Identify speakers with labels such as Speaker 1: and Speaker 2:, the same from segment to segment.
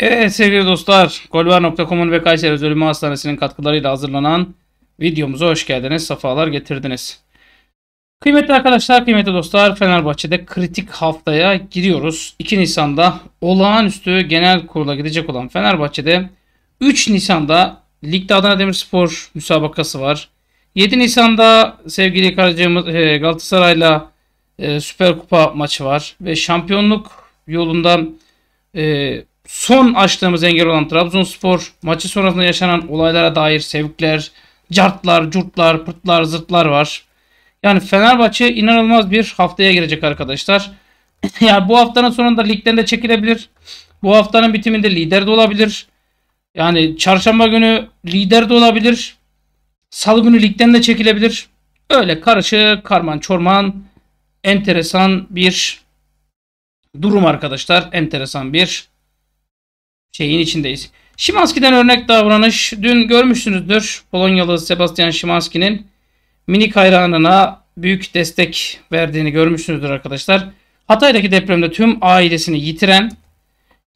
Speaker 1: Evet sevgili dostlar, golvar.com'un ve Kayseri Özölümü Hastanesi'nin katkılarıyla hazırlanan videomuza hoş geldiniz, safalar getirdiniz. Kıymetli arkadaşlar, kıymetli dostlar, Fenerbahçe'de kritik haftaya giriyoruz. 2 Nisan'da olağanüstü genel kurula gidecek olan Fenerbahçe'de 3 Nisan'da Lig'de Adana Demirspor müsabakası var. 7 Nisan'da sevgili karıcığımız e, Galatasaray'la e, Süper Kupa maçı var ve şampiyonluk yolunda e, son açtığımız engel olan Trabzonspor maçı sonrasında yaşanan olaylara dair sevkler, cartlar, curtlar, pırtlar, zırtlar var. Yani Fenerbahçe inanılmaz bir haftaya girecek arkadaşlar. yani bu haftanın sonunda ligden de çekilebilir. Bu haftanın bitiminde lider de olabilir. Yani çarşamba günü lider de olabilir. Salı günü ligden de çekilebilir. Öyle karışık, karman çorman, enteresan bir durum arkadaşlar. Enteresan bir şeyin içindeyiz. Şimanski'den örnek davranış dün görmüşsünüzdür. Polonyalı Sebastian Şimanski'nin mini hayranına büyük destek verdiğini görmüşsünüzdür arkadaşlar. Hatay'daki depremde tüm ailesini yitiren,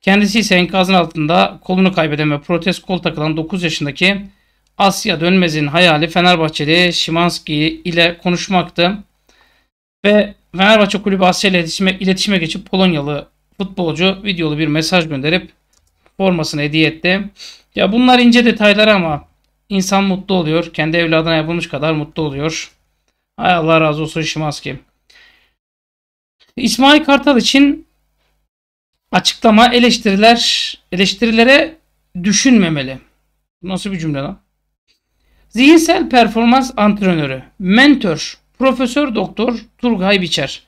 Speaker 1: kendisi ise enkazın altında kolunu kaybeden ve protez kol takılan 9 yaşındaki Asya Dönmez'in hayali Fenerbahçeli Şimanski ile konuşmaktı. Ve Fenerbahçe Kulübü Asya ile iletişime, iletişime geçip Polonyalı futbolcu videolu bir mesaj gönderip formasını hediye etti. Ya bunlar ince detaylar ama insan mutlu oluyor. Kendi evladına yapılmış kadar mutlu oluyor. Hay Allah razı olsun Şimanski. İsmail Kartal için açıklama eleştiriler eleştirilere düşünmemeli. Nasıl bir cümle lan? Zihinsel performans antrenörü, mentor, profesör doktor Turgay Biçer.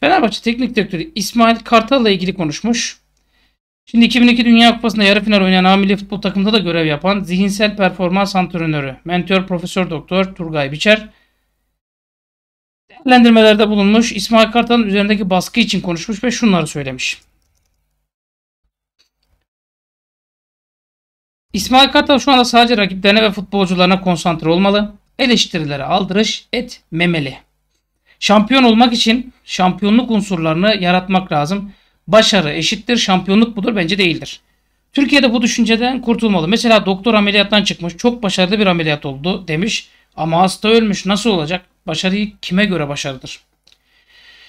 Speaker 1: Fenerbahçe Teknik Direktörü İsmail Kartal'la ilgili konuşmuş. Şimdi 2002 Dünya Kupası'nda yarı final oynayan A futbol takımında da görev yapan zihinsel performans antrenörü, mentor Profesör Doktor Turgay Biçer değerlendirmelerde bulunmuş. İsmail Kartal'ın üzerindeki baskı için konuşmuş ve şunları söylemiş. İsmail Kartal şu anda sadece rakiplerine ve futbolcularına konsantre olmalı. Eleştirilere aldırış etmemeli. Şampiyon olmak için şampiyonluk unsurlarını yaratmak lazım başarı eşittir şampiyonluk budur bence değildir. Türkiye'de bu düşünceden kurtulmalı. Mesela doktor ameliyattan çıkmış çok başarılı bir ameliyat oldu demiş ama hasta ölmüş nasıl olacak? Başarıyı kime göre başarıdır?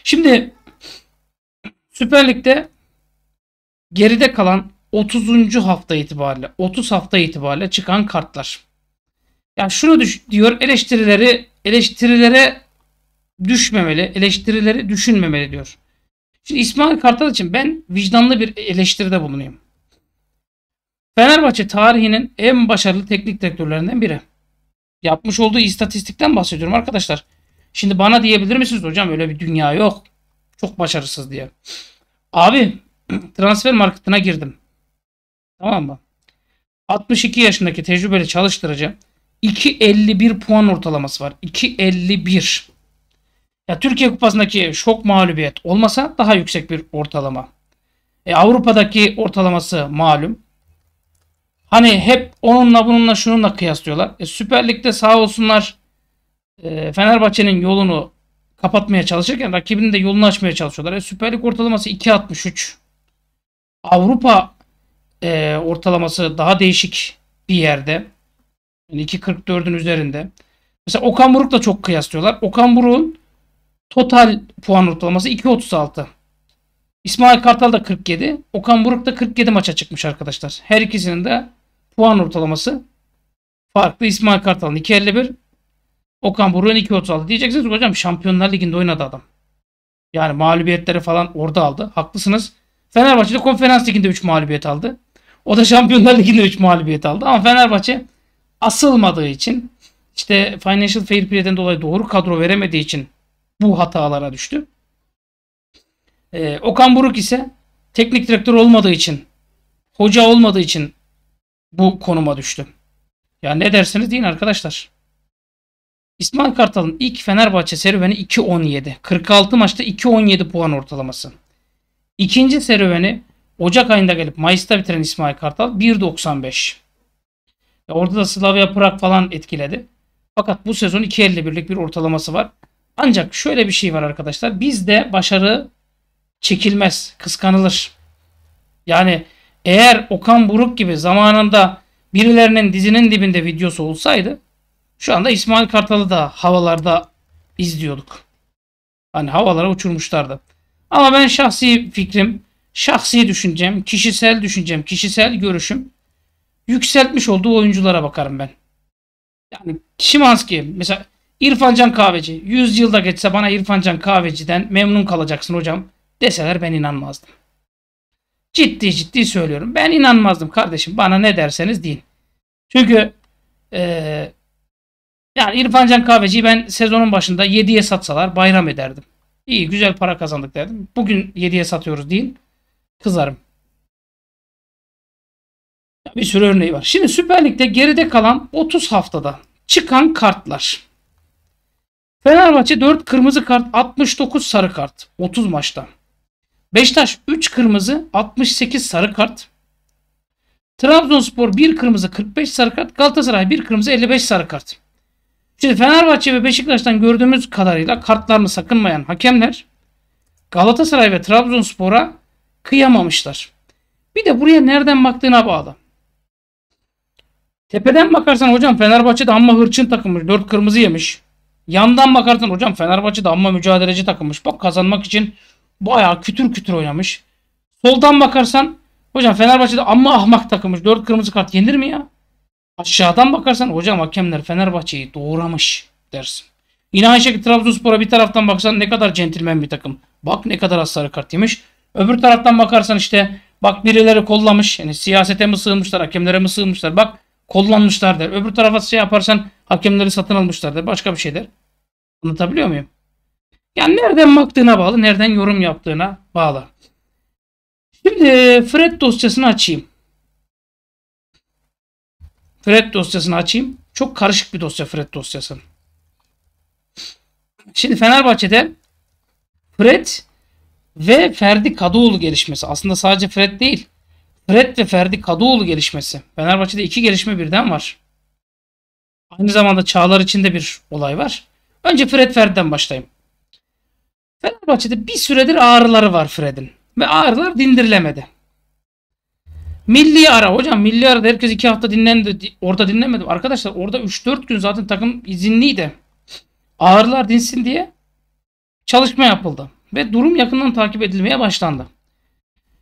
Speaker 1: Şimdi Süper Lig'de geride kalan 30. hafta itibariyle 30 hafta itibariyle çıkan kartlar. Yani şunu düş diyor eleştirileri eleştirilere düşmemeli, eleştirileri düşünmemeli diyor. Şimdi İsmail Kartal için ben vicdanlı bir eleştiride bulunayım. Fenerbahçe tarihinin en başarılı teknik direktörlerinden biri. Yapmış olduğu istatistikten bahsediyorum arkadaşlar. Şimdi bana diyebilir misiniz hocam öyle bir dünya yok. Çok başarısız diye. Abi transfer marketine girdim. Tamam mı? 62 yaşındaki tecrübeli çalıştırıcı 2.51 puan ortalaması var. 2.51. Ya Türkiye Kupası'ndaki şok mağlubiyet olmasa daha yüksek bir ortalama. E, Avrupa'daki ortalaması malum. Hani hep onunla bununla şununla kıyaslıyorlar. E, Süper Lig'de sağ olsunlar e, Fenerbahçe'nin yolunu kapatmaya çalışırken rakibinin de yolunu açmaya çalışıyorlar. E, Süper Lig ortalaması 2.63. Avrupa e, ortalaması daha değişik bir yerde. Yani 2.44'ün üzerinde. Mesela Okan Buruk'la çok kıyaslıyorlar. Okan Buruk'un Total puan ortalaması 2.36. İsmail Kartal da 47. Okan Buruk da 47 maça çıkmış arkadaşlar. Her ikisinin de puan ortalaması farklı. İsmail Kartal'ın 2.51. Okan Buruk'un 2.36. Diyeceksiniz hocam Şampiyonlar Ligi'nde oynadı adam. Yani mağlubiyetleri falan orada aldı. Haklısınız. Fenerbahçe de Konferans Ligi'nde 3 mağlubiyet aldı. O da Şampiyonlar Ligi'nde 3 mağlubiyet aldı. Ama Fenerbahçe asılmadığı için işte Financial Fair Play'den dolayı doğru kadro veremediği için bu hatalara düştü. Ee, Okan Buruk ise teknik direktör olmadığı için, hoca olmadığı için bu konuma düştü. Ya ne dersiniz deyin arkadaşlar. İsmail Kartal'ın ilk Fenerbahçe serüveni 2.17. 46 maçta 2.17 puan ortalaması. İkinci serüveni Ocak ayında gelip Mayıs'ta bitiren İsmail Kartal 1.95. Orada da Slavia Prag falan etkiledi. Fakat bu sezon 2.51'lik bir ortalaması var. Ancak şöyle bir şey var arkadaşlar. Bizde başarı çekilmez, kıskanılır. Yani eğer Okan Buruk gibi zamanında birilerinin dizinin dibinde videosu olsaydı şu anda İsmail Kartal'ı da havalarda izliyorduk. Hani havalara uçurmuşlardı. Ama ben şahsi fikrim, şahsi düşüncem, kişisel düşüncem, kişisel görüşüm yükseltmiş olduğu oyunculara bakarım ben. Yani Şimanski mesela İrfancan Kahveci. 100 yılda geçse bana İrfancan Kahveci'den memnun kalacaksın hocam deseler ben inanmazdım. Ciddi ciddi söylüyorum. Ben inanmazdım kardeşim. Bana ne derseniz deyin. Çünkü ee, yani İrfancan Kahveci'yi ben sezonun başında 7'ye satsalar bayram ederdim. İyi güzel para kazandık derdim. Bugün 7'ye satıyoruz deyin, Kızarım. Bir sürü örneği var. Şimdi Süper Lig'de geride kalan 30 haftada çıkan kartlar. Fenerbahçe 4 kırmızı kart 69 sarı kart 30 maçta. Beşiktaş 3 kırmızı 68 sarı kart. Trabzonspor 1 kırmızı 45 sarı kart. Galatasaray 1 kırmızı 55 sarı kart. Şimdi Fenerbahçe ve Beşiktaş'tan gördüğümüz kadarıyla kartlarını sakınmayan hakemler Galatasaray ve Trabzonspor'a kıyamamışlar. Bir de buraya nereden baktığına bağlı. Tepeden bakarsan hocam Fenerbahçe'de de amma hırçın takılmış. 4 kırmızı yemiş. Yandan bakarsan hocam Fenerbahçe de amma mücadeleci takılmış. Bak kazanmak için bayağı kütür kütür oynamış. Soldan bakarsan hocam Fenerbahçe de amma ahmak takılmış. 4 kırmızı kart yenir mi ya? Aşağıdan bakarsan hocam hakemler Fenerbahçe'yi doğramış dersin. Yine aynı şekilde Trabzonspor'a bir taraftan baksan ne kadar centilmen bir takım. Bak ne kadar az sarı kart yemiş. Öbür taraftan bakarsan işte bak birileri kollamış. Yani siyasete mi sığınmışlar, hakemlere mi sığınmışlar. Bak kullanmışlar der. Öbür tarafa şey yaparsan hakemleri satın almışlar der. Başka bir şey der. Anlatabiliyor muyum? Yani nereden baktığına bağlı, nereden yorum yaptığına bağlı. Şimdi e, Fred dosyasını açayım. Fred dosyasını açayım. Çok karışık bir dosya Fred dosyası. Şimdi Fenerbahçe'de Fred ve Ferdi Kadıoğlu gelişmesi. Aslında sadece Fred değil. Fred ve Ferdi Kadıoğlu gelişmesi. Fenerbahçe'de iki gelişme birden var. Aynı zamanda Çağlar içinde bir olay var. Önce Fred Ferdi'den başlayayım. Fenerbahçe'de bir süredir ağrıları var Fred'in. Ve ağrılar dindirilemedi. Milli ara hocam milli ara herkes iki hafta dinlendi. Orada dinlemedim. Arkadaşlar orada 3-4 gün zaten takım izinliydi. Ağrılar dinsin diye çalışma yapıldı. Ve durum yakından takip edilmeye başlandı.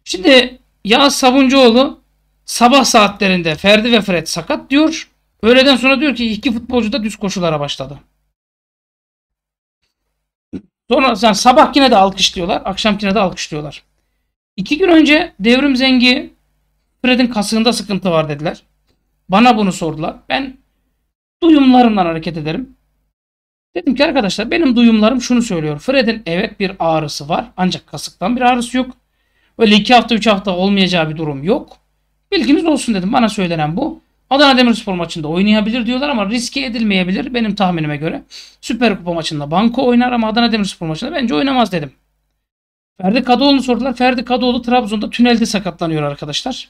Speaker 1: Şimdi ya Sabuncuoğlu sabah saatlerinde Ferdi ve Fred sakat diyor. Öğleden sonra diyor ki iki futbolcu da düz koşulara başladı. Sonra yani sabahkine de alkışlıyorlar, akşamkine de alkışlıyorlar. İki gün önce Devrim Zengi Fred'in kasığında sıkıntı var dediler. Bana bunu sordular. Ben duyumlarımdan hareket ederim. Dedim ki arkadaşlar benim duyumlarım şunu söylüyor. Fred'in evet bir ağrısı var ancak kasıktan bir ağrısı yok. Öyle iki hafta üç hafta olmayacağı bir durum yok. Bilginiz olsun dedim. Bana söylenen bu. Adana Demirspor maçında oynayabilir diyorlar ama riske edilmeyebilir benim tahminime göre. Süper Kupa maçında Banko oynar ama Adana Demirspor maçında bence oynamaz dedim. Ferdi Kadıoğlu'nu sordular. Ferdi Kadıoğlu Trabzon'da tünelde sakatlanıyor arkadaşlar.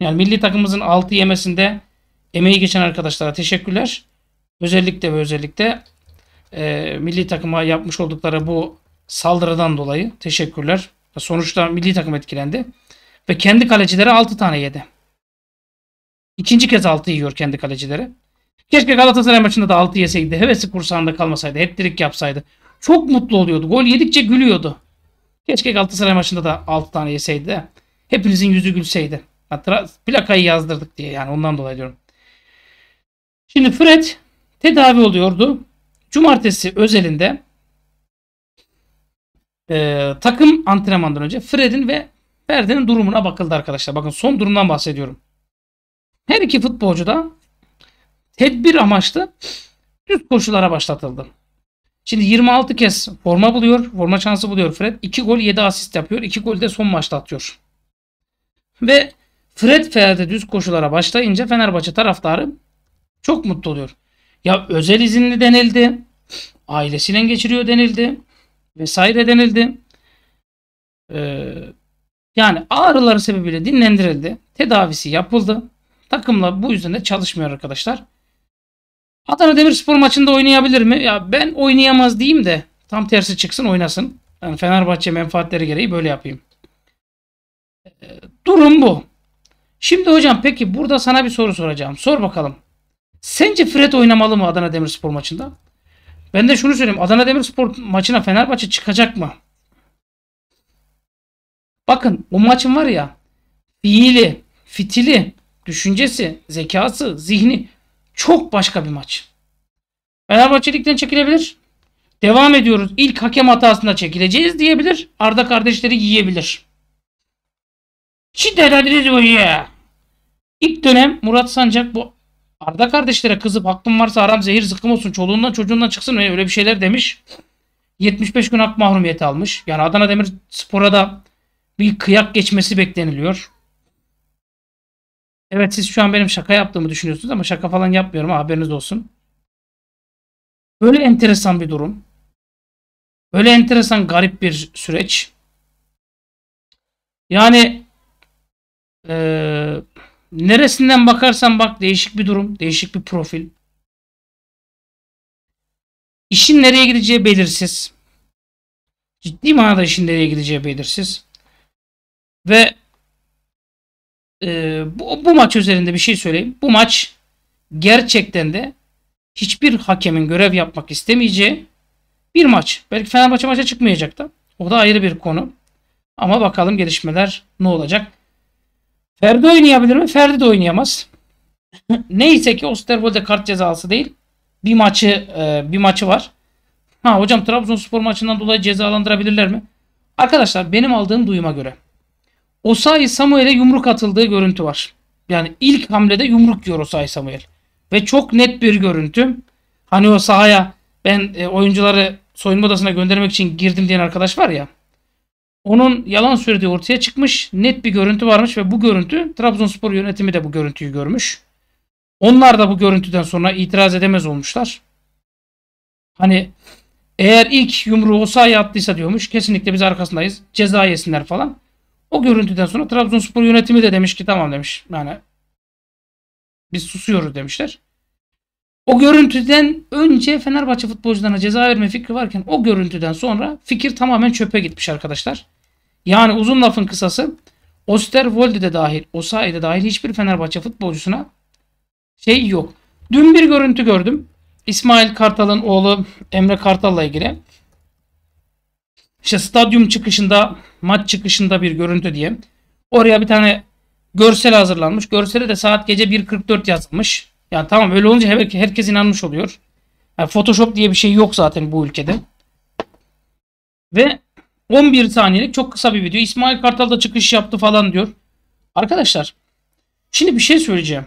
Speaker 1: Yani milli takımımızın 6 yemesinde emeği geçen arkadaşlara teşekkürler. Özellikle ve özellikle e, milli takıma yapmış oldukları bu saldırıdan dolayı teşekkürler. Sonuçta milli takım etkilendi. Ve kendi kalecileri 6 tane yedi. İkinci kez 6 yiyor kendi kalecileri. Keşke Galatasaray maçında da 6 yeseydi. Hevesi kursağında kalmasaydı. hat yapsaydı. Çok mutlu oluyordu. Gol yedikçe gülüyordu. Keşke Galatasaray maçında da 6 tane yeseydi Hepinizin yüzü gülseydi. Hatta plakayı yazdırdık diye yani ondan dolayı diyorum. Şimdi Fred tedavi oluyordu. Cumartesi özelinde e, takım antrenmandan önce Fred'in ve Ferdi'nin durumuna bakıldı arkadaşlar. Bakın son durumdan bahsediyorum. Her iki futbolcu da tedbir amaçlı üst koşulara başlatıldı. Şimdi 26 kez forma buluyor. Forma şansı buluyor Fred. 2 gol 7 asist yapıyor. 2 gol de son maçta atıyor. Ve Fred Ferdi düz koşulara başlayınca Fenerbahçe taraftarı çok mutlu oluyor. Ya özel izinli denildi. Ailesiyle geçiriyor denildi vesaire denildi. Ee, yani ağrıları sebebiyle dinlendirildi. Tedavisi yapıldı. Takımla bu yüzden de çalışmıyor arkadaşlar. Adana Demirspor maçında oynayabilir mi? Ya ben oynayamaz diyeyim de tam tersi çıksın oynasın. Yani Fenerbahçe menfaatleri gereği böyle yapayım. Ee, durum bu. Şimdi hocam peki burada sana bir soru soracağım. Sor bakalım. Sence Fred oynamalı mı Adana Demirspor maçında? Ben de şunu söyleyeyim. Adana Demirspor maçına Fenerbahçe çıkacak mı? Bakın bu maçın var ya fiili, fitili, düşüncesi, zekası, zihni çok başka bir maç. Fenerbahçe ligden çekilebilir. Devam ediyoruz. İlk hakem hatasında çekileceğiz diyebilir. Arda kardeşleri yiyebilir. ya. İlk dönem Murat Sancak bu Arda kardeşlere kızıp hakkım varsa aram zehir zıkkım olsun çoluğundan çocuğundan çıksın ve öyle bir şeyler demiş. 75 gün hak mahrumiyeti almış. Yani Adana Demirspor'a da bir kıyak geçmesi bekleniliyor. Evet siz şu an benim şaka yaptığımı düşünüyorsunuz ama şaka falan yapmıyorum haberiniz olsun. Böyle enteresan bir durum. Böyle enteresan garip bir süreç. Yani e, Neresinden bakarsan bak değişik bir durum, değişik bir profil. İşin nereye gideceği belirsiz. Ciddi manada işin nereye gideceği belirsiz. Ve e, bu, bu maç üzerinde bir şey söyleyeyim. Bu maç gerçekten de hiçbir hakemin görev yapmak istemeyeceği bir maç. Belki Fenerbahçe maça çıkmayacak da. O da ayrı bir konu. Ama bakalım gelişmeler ne olacak. Ferdi oynayabilir mi? Ferdi de oynayamaz. Neyse ki Osterwold'e kart cezası değil. Bir maçı e, bir maçı var. Ha hocam Trabzonspor maçından dolayı cezalandırabilirler mi? Arkadaşlar benim aldığım duyuma göre Osayi Samuel'e yumruk atıldığı görüntü var. Yani ilk hamlede yumruk yiyor Osayi Samuel. Ve çok net bir görüntü. Hani o sahaya ben e, oyuncuları soyunma odasına göndermek için girdim diyen arkadaş var ya onun yalan söylediği ortaya çıkmış. Net bir görüntü varmış ve bu görüntü Trabzonspor yönetimi de bu görüntüyü görmüş. Onlar da bu görüntüden sonra itiraz edemez olmuşlar. Hani eğer ilk yumruğu sahaya attıysa diyormuş kesinlikle biz arkasındayız. Ceza yesinler falan. O görüntüden sonra Trabzonspor yönetimi de demiş ki tamam demiş. Yani biz susuyoruz demişler. O görüntüden önce Fenerbahçe futbolcularına ceza verme fikri varken o görüntüden sonra fikir tamamen çöpe gitmiş arkadaşlar. Yani uzun lafın kısası Osterwolde de dahil, Osayi de dahil hiçbir Fenerbahçe futbolcusuna şey yok. Dün bir görüntü gördüm. İsmail Kartal'ın oğlu Emre Kartal'la ilgili. İşte stadyum çıkışında, maç çıkışında bir görüntü diye. Oraya bir tane görsel hazırlanmış. Görsele de saat gece 1.44 yazılmış. Yani tamam öyle olunca herkes inanmış oluyor. Yani Photoshop diye bir şey yok zaten bu ülkede. Ve 11 saniyelik çok kısa bir video. İsmail Kartal da çıkış yaptı falan diyor. Arkadaşlar şimdi bir şey söyleyeceğim.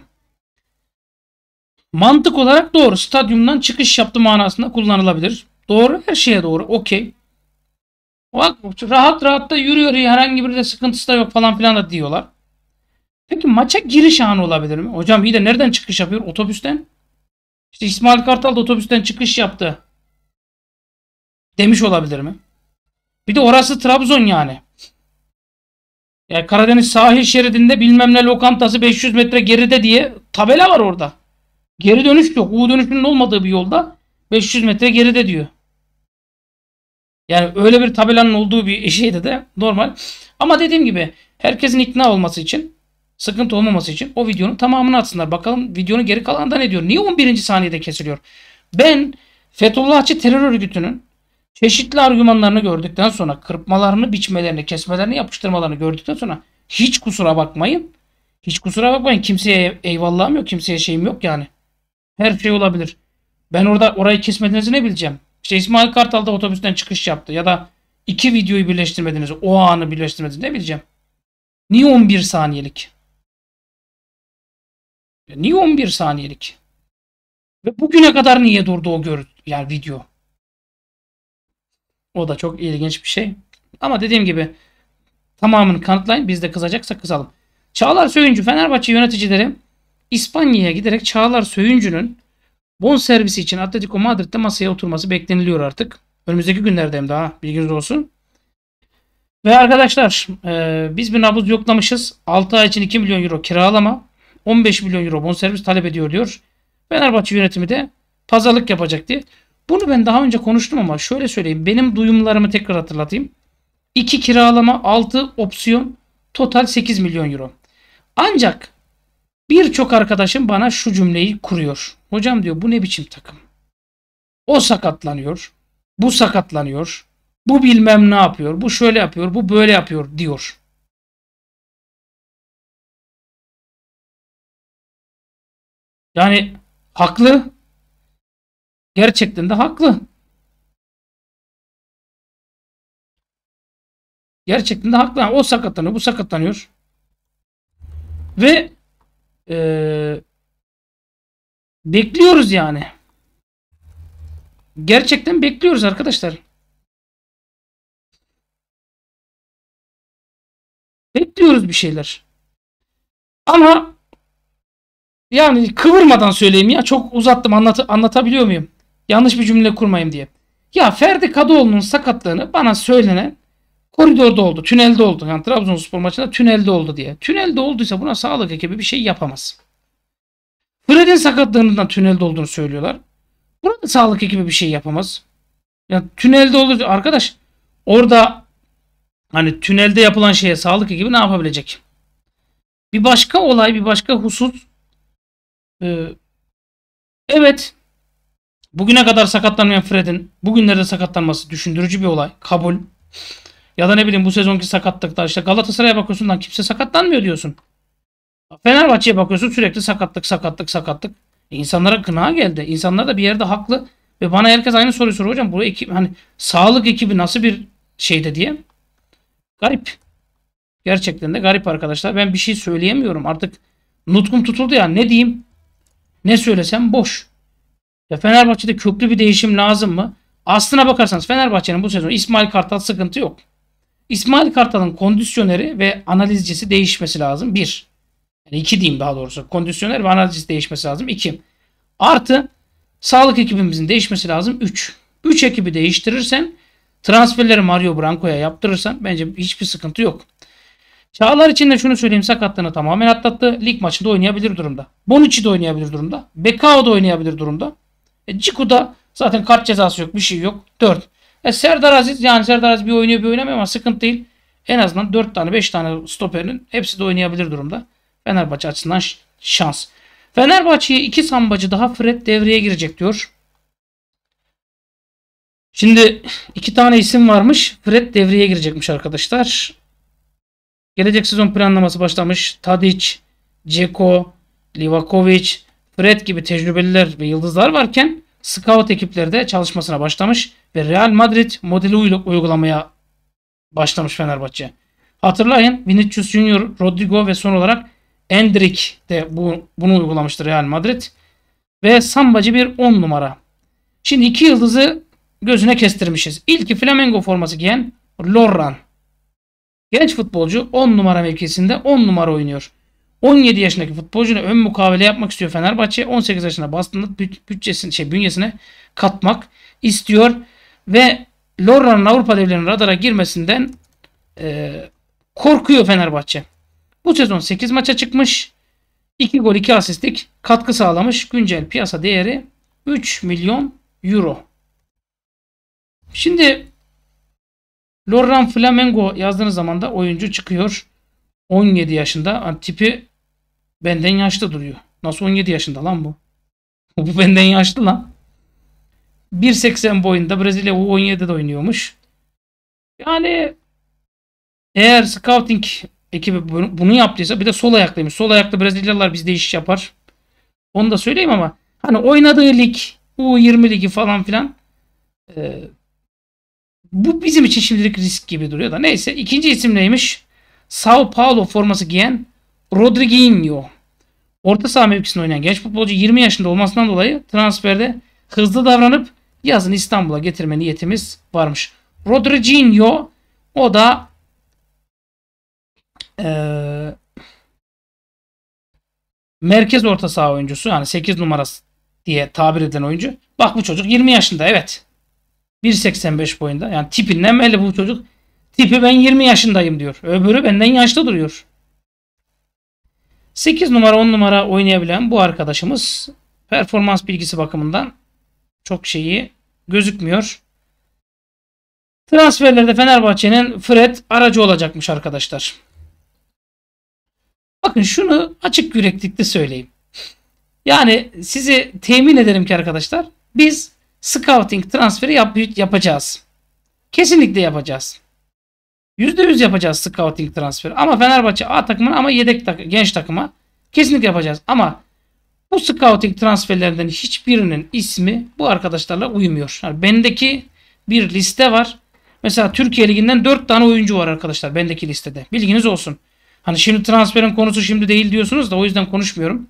Speaker 1: Mantık olarak doğru. Stadyumdan çıkış yaptı manasında kullanılabilir. Doğru her şeye doğru. Okey. Bak rahat rahat da yürüyor. Herhangi bir de sıkıntısı da yok falan filan da diyorlar. Peki maça giriş anı olabilir mi? Hocam iyi de nereden çıkış yapıyor? Otobüsten. İşte İsmail Kartal da otobüsten çıkış yaptı. Demiş olabilir mi? Bir de orası Trabzon yani. Ya Karadeniz sahil şeridinde bilmem ne lokantası 500 metre geride diye tabela var orada. Geri dönüş yok. U dönüşünün olmadığı bir yolda 500 metre geride diyor. Yani öyle bir tabelanın olduğu bir şeyde de normal. Ama dediğim gibi herkesin ikna olması için sıkıntı olmaması için o videonun tamamını atsınlar. Bakalım videonun geri kalanında ne diyor? Niye 11. saniyede kesiliyor? Ben Fethullahçı terör örgütünün çeşitli argümanlarını gördükten sonra kırpmalarını, biçmelerini, kesmelerini, yapıştırmalarını gördükten sonra hiç kusura bakmayın. Hiç kusura bakmayın. Kimseye eyvallahım yok. Kimseye şeyim yok yani. Her şey olabilir. Ben orada orayı kesmediğinizi ne bileceğim? İşte İsmail Kartal da otobüsten çıkış yaptı. Ya da iki videoyu birleştirmediniz. O anı birleştirmediniz. Ne bileceğim? Niye 11 saniyelik? Ya niye 11 saniyelik? Ve bugüne kadar niye durdu o gör yani video? O da çok ilginç bir şey. Ama dediğim gibi tamamını kanıtlayın. Biz de kızacaksa kızalım. Çağlar Söyüncü Fenerbahçe yöneticileri İspanya'ya giderek Çağlar Söyüncü'nün bon servisi için Atletico Madrid'de masaya oturması bekleniliyor artık. Önümüzdeki günlerde hem daha bilginiz olsun. Ve arkadaşlar e, biz bir nabız yoklamışız. 6 ay için 2 milyon euro kiralama. 15 milyon euro bonservis talep ediyor diyor. Fenerbahçe yönetimi de pazarlık yapacak diye. Bunu ben daha önce konuştum ama şöyle söyleyeyim. Benim duyumlarımı tekrar hatırlatayım. 2 kiralama 6 opsiyon total 8 milyon euro. Ancak birçok arkadaşım bana şu cümleyi kuruyor. Hocam diyor bu ne biçim takım? O sakatlanıyor. Bu sakatlanıyor. Bu bilmem ne yapıyor. Bu şöyle yapıyor. Bu böyle yapıyor diyor. Yani haklı. Gerçekten de haklı. Gerçekten de haklı. O sakatlanıyor, bu sakatlanıyor. Ve ee, bekliyoruz yani. Gerçekten bekliyoruz arkadaşlar. Bekliyoruz bir şeyler. Ama yani kıvırmadan söyleyeyim ya. Çok uzattım anlat anlatabiliyor muyum? Yanlış bir cümle kurmayayım diye. Ya Ferdi Kadıoğlu'nun sakatlığını bana söylenen koridorda oldu, tünelde oldu. Yani Trabzonspor maçında tünelde oldu diye. Tünelde olduysa buna sağlık ekibi bir şey yapamaz. Fred'in sakatlığından tünelde olduğunu söylüyorlar. Buna da sağlık ekibi bir şey yapamaz. Ya tünelde olur arkadaş orada hani tünelde yapılan şeye sağlık ekibi ne yapabilecek? Bir başka olay, bir başka husus ee, evet. Bugüne kadar sakatlanmayan Fred'in bugünlerde sakatlanması düşündürücü bir olay. Kabul. Ya da ne bileyim bu sezonki sakatlıklar. İşte Galatasaray'a bakıyorsun lan kimse sakatlanmıyor diyorsun. Fenerbahçe'ye bakıyorsun sürekli sakatlık sakatlık sakatlık. E insanlara kına geldi. İnsanlar da bir yerde haklı. Ve bana herkes aynı soruyu soruyor hocam. Bu ekip hani sağlık ekibi nasıl bir şeyde diye. Garip. Gerçekten de garip arkadaşlar. Ben bir şey söyleyemiyorum. Artık nutkum tutuldu ya. Ne diyeyim? Ne söylesem boş. Ya Fenerbahçe'de köklü bir değişim lazım mı? Aslına bakarsanız Fenerbahçe'nin bu sezon İsmail Kartal sıkıntı yok. İsmail Kartal'ın kondisyoneri ve analizcisi değişmesi lazım. Bir. Yani iki diyeyim daha doğrusu. Kondisyoner ve analizcisi değişmesi lazım. İki. Artı sağlık ekibimizin değişmesi lazım. Üç. Üç ekibi değiştirirsen transferleri Mario Branco'ya yaptırırsan bence hiçbir sıkıntı yok. Çağlar için de şunu söyleyeyim sakatlığını tamamen atlattı. Lig maçında oynayabilir durumda. Bonucci de oynayabilir durumda. Bekao da oynayabilir durumda. E, Ciku da zaten kart cezası yok. Bir şey yok. 4. E, Serdar Aziz yani Serdar Aziz bir oynuyor bir oynamıyor ama sıkıntı değil. En azından 4 tane 5 tane stoperinin hepsi de oynayabilir durumda. Fenerbahçe açısından şans. Fenerbahçe'ye 2 sambacı daha Fred devreye girecek diyor. Şimdi iki tane isim varmış. Fred devreye girecekmiş arkadaşlar. Gelecek sezon planlaması başlamış. Tadic, Ceko, Livakovic, Fred gibi tecrübeliler ve yıldızlar varken scout ekipleri de çalışmasına başlamış ve Real Madrid modeli uygulamaya başlamış Fenerbahçe. Hatırlayın Vinicius Junior, Rodrigo ve son olarak Endrick de bu, bunu uygulamıştır Real Madrid. Ve sambacı bir 10 numara. Şimdi iki yıldızı gözüne kestirmişiz. İlki Flamengo forması giyen Loran. Genç futbolcu 10 numara mevkisinde 10 numara oynuyor. 17 yaşındaki futbolcuyla ön mukavele yapmak istiyor Fenerbahçe. 18 yaşında bastığında bütçesini, şey, bünyesine katmak istiyor. Ve Lorra'nın Avrupa devlerinin radara girmesinden e, korkuyor Fenerbahçe. Bu sezon 8 maça çıkmış. 2 gol 2 asistlik katkı sağlamış. Güncel piyasa değeri 3 milyon euro. Şimdi Lorran Flamengo yazdığınız zaman da oyuncu çıkıyor. 17 yaşında. tipi benden yaşlı duruyor. Nasıl 17 yaşında lan bu? bu benden yaşlı lan. 1.80 boyunda Brezilya U17'de oynuyormuş. Yani eğer scouting ekibi bunu yaptıysa bir de sol ayaklıymış. Sol ayaklı Brezilyalılar bizde iş yapar. Onu da söyleyeyim ama hani oynadığı lig U20 ligi falan filan e, bu bizim için şimdilik risk gibi duruyor da. Neyse ikinci isim neymiş? Sao Paulo forması giyen Rodriguinho. Orta saha mevkisinde oynayan genç futbolcu 20 yaşında olmasından dolayı transferde hızlı davranıp yazın İstanbul'a getirme niyetimiz varmış. Rodriguinho o da ee, merkez orta saha oyuncusu. Yani 8 numarası diye tabir edilen oyuncu. Bak bu çocuk 20 yaşında evet. 1.85 boyunda. Yani tipi nemeli bu çocuk. Tipi ben 20 yaşındayım diyor. Öbürü benden yaşlı duruyor. 8 numara 10 numara oynayabilen bu arkadaşımız performans bilgisi bakımından çok şeyi gözükmüyor. Transferlerde Fenerbahçe'nin Fred aracı olacakmış arkadaşlar. Bakın şunu açık yüreklikte söyleyeyim. Yani sizi temin ederim ki arkadaşlar biz scouting transferi yap yapacağız. Kesinlikle yapacağız. %100 yapacağız scouting transferi. Ama Fenerbahçe A takımına ama yedek tak genç takıma kesinlikle yapacağız. Ama bu scouting transferlerinden hiçbirinin ismi bu arkadaşlarla uymuyor. Yani bendeki bir liste var. Mesela Türkiye Ligi'nden 4 tane oyuncu var arkadaşlar bendeki listede. Bilginiz olsun. Hani şimdi transferin konusu şimdi değil diyorsunuz da o yüzden konuşmuyorum.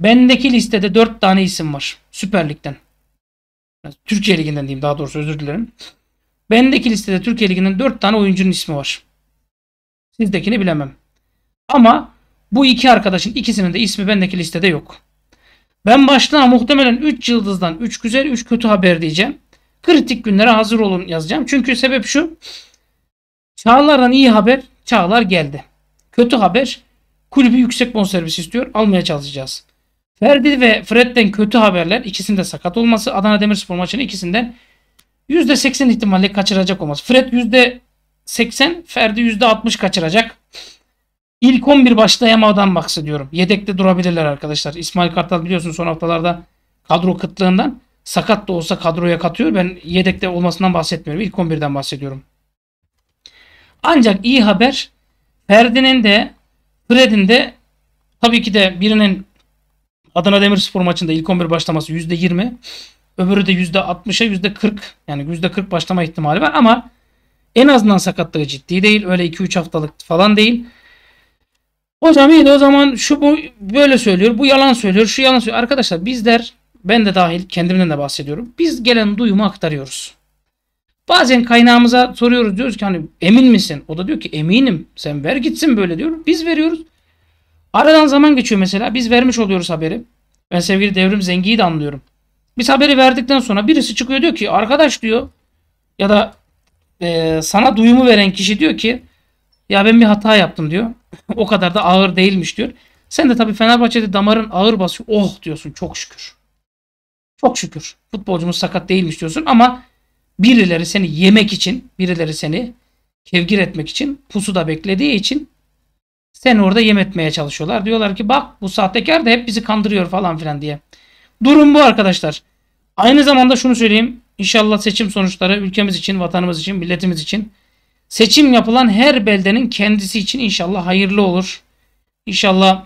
Speaker 1: Bendeki listede 4 tane isim var Süper Lig'den. Türkiye Ligi'nden diyeyim daha doğrusu özür dilerim. Bendeki listede Türkiye Ligi'nden 4 tane oyuncunun ismi var. Sizdekini bilemem. Ama bu iki arkadaşın ikisinin de ismi bendeki listede yok. Ben başlığa muhtemelen 3 yıldızdan 3 güzel 3 kötü haber diyeceğim. Kritik günlere hazır olun yazacağım. Çünkü sebep şu. Çağlar'dan iyi haber Çağlar geldi. Kötü haber kulübü yüksek bonservis istiyor. Almaya çalışacağız. Ferdi ve Fred'den kötü haberler. İkisinde sakat olması. Adana Demirspor maçının ikisinden %80 ihtimalle kaçıracak olması. Fred %80, Ferdi %60 kaçıracak. İlk 11 başlayamadan bahsediyorum. Yedekte durabilirler arkadaşlar. İsmail Kartal biliyorsun son haftalarda kadro kıtlığından sakat da olsa kadroya katıyor. Ben yedekte olmasından bahsetmiyorum. İlk 11'den bahsediyorum. Ancak iyi haber Ferdi'nin de Fred'in de tabii ki de birinin Adana Demirspor maçında ilk 11 başlaması %20. Öbürü de %60'a %40 yani %40 başlama ihtimali var ama en azından sakatlığı ciddi değil. Öyle 2-3 haftalık falan değil. Hocam iyi de o zaman şu bu böyle söylüyor, bu yalan söylüyor, şu yalan söylüyor. Arkadaşlar bizler, ben de dahil kendimden de bahsediyorum. Biz gelen duyumu aktarıyoruz. Bazen kaynağımıza soruyoruz diyoruz ki hani emin misin? O da diyor ki eminim sen ver gitsin böyle diyor. Biz veriyoruz. Aradan zaman geçiyor mesela. Biz vermiş oluyoruz haberi. Ben sevgili devrim zengiyi de anlıyorum. Biz haberi verdikten sonra birisi çıkıyor diyor ki arkadaş diyor ya da e, sana duyumu veren kişi diyor ki ya ben bir hata yaptım diyor. o kadar da ağır değilmiş diyor. Sen de tabii Fenerbahçe'de damarın ağır basıyor. Oh diyorsun çok şükür. Çok şükür. Futbolcumuz sakat değilmiş diyorsun ama birileri seni yemek için, birileri seni kevgir etmek için, pusu da beklediği için seni orada yem etmeye çalışıyorlar. Diyorlar ki bak bu sahtekar da hep bizi kandırıyor falan filan diye. Durum bu arkadaşlar. Aynı zamanda şunu söyleyeyim. İnşallah seçim sonuçları ülkemiz için, vatanımız için, milletimiz için seçim yapılan her beldenin kendisi için inşallah hayırlı olur. İnşallah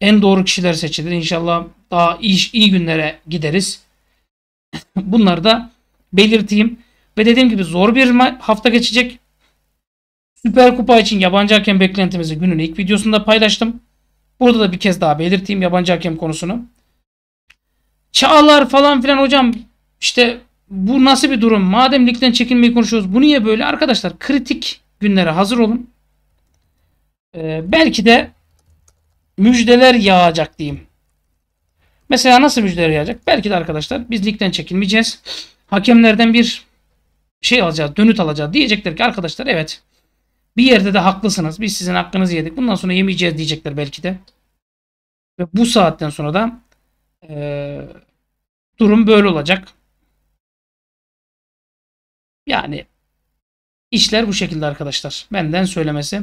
Speaker 1: en doğru kişiler seçilir. İnşallah daha iyi, iyi günlere gideriz. Bunları da belirteyim. Ve dediğim gibi zor bir hafta geçecek. Süper Kupa için yabancı hakem beklentimizi günün ilk videosunda paylaştım. Burada da bir kez daha belirteyim yabancı hakem konusunu. Çağlar falan filan hocam işte bu nasıl bir durum? Madem ligden çekilmeyi konuşuyoruz bu niye böyle? Arkadaşlar kritik günlere hazır olun. Ee, belki de müjdeler yağacak diyeyim. Mesela nasıl müjdeler yağacak? Belki de arkadaşlar biz ligden çekilmeyeceğiz. Hakemlerden bir şey alacağız, dönüt alacağız. Diyecekler ki arkadaşlar evet bir yerde de haklısınız. Biz sizin hakkınızı yedik. Bundan sonra yemeyeceğiz diyecekler belki de. Ve bu saatten sonra da e, durum böyle olacak. Yani işler bu şekilde arkadaşlar. Benden söylemesi.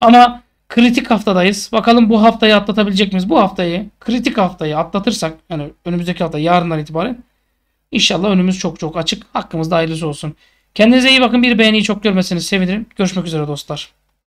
Speaker 1: Ama kritik haftadayız. Bakalım bu haftayı atlatabilecek miyiz? Bu haftayı, kritik haftayı atlatırsak yani önümüzdeki hafta yarından itibaren inşallah önümüz çok çok açık. Hakkımızda hayırlısı olsun. Kendinize iyi bakın. Bir beğeniyi çok görmeseniz sevinirim. Görüşmek üzere dostlar.